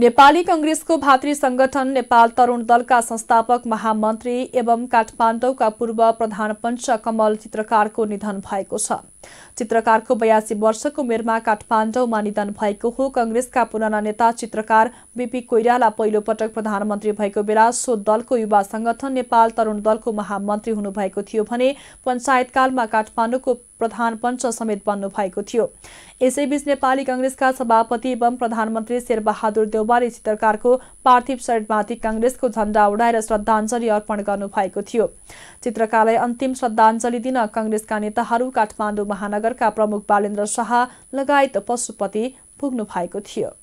नेपाली कंग्रेसको भातृ संगठन नेपाल तरुण दलका संस्थापक महामन्त्री एवं काठमाडौँका पूर्व प्रधान पञ्च कमल चित्रकारको निधन भएको छ चित्रकारको बयासी वर्षको उमेरमा काठमाडौँमा निधन भएको हो कंग्रेसका पुराना नेता चित्रकार बीपी कोइराला पटक प्रधानमन्त्री भएको बेला सो दलको युवा संगठन नेपाल तरुण दलको महामन्त्री हुनुभएको थियो भने पञ्चायतकालमा काठमाडौँको प्रधान पञ्च समेत बन्नु भएको थियो यसैबीच नेपाली कंग्रेसका सभापति एवं प्रधानमन्त्री शेरबहादुर देव सोमबारे चित्रकारको पार्थिव शरीरमाथि काङ्ग्रेसको झण्डा उडाएर श्रद्धाञ्जली अर्पण गर्नुभएको थियो चित्रकारलाई अन्तिम श्रद्धाञ्जली दिन कङ्ग्रेसका नेताहरू काठमाडौँ महानगरका प्रमुख बालेन्द्र शाह लगायत पशुपति पुग्नु भएको थियो